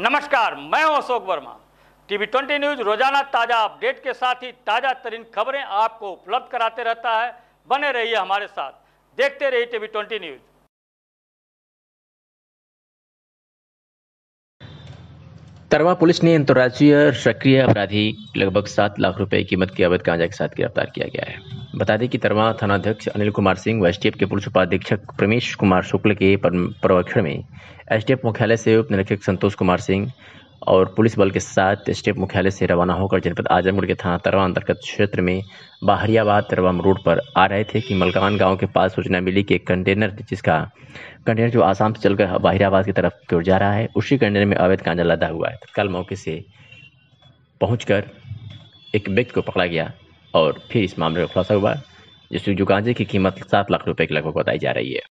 नमस्कार मैं हूं Ashok Verma TV twenty news रोजाना ताज़ा अपडेट के साथ ही ताज़ा तरीन खबरें आपको उपलब्ध कराते रहता है बने रहिए हमारे साथ देखते रहिए TV twenty news Tarwa police ने अंतर्राज्यीय सक्रिय अपराधी लगभग सात लाख रुपए कीमत के अवैध गांजा के साथ गिरफ्तार किया गया है बता दें कि तरवा थानाध्यक्ष अनिल कुमार सिंह व एसटीएफ के पुलिस उपाधीक्षक प्रमेश कुमार शुक्ल के प्रवेक्षण में एसटीएफ मुख्यालय से उप निरीक्षक संतोष कुमार सिंह और पुलिस बल के साथ स्टेट मुख्यालय से रवाना होकर जनपद आजमगढ़ के थाना तरवा अंतर्गत क्षेत्र में बाहरियाबाद तरवाम रोड पर आ रहे थे कि मलकान गांव के पास सूचना मिली कि एक कंटेनर जिसका कंटेनर जो आसाम से चलकर बाहरियाबाद की तरफ की ओर जा रहा है उसी कंटेनर में अवैध कांजा लदा हुआ है तत्काल मौके से पहुँच एक व्यक्ति को पकड़ा गया और फिर इस मामले में खुलासा हुआ जिसमें जुगाजे की कीमत सात लाख रुपए के लगभग बताई जा रही है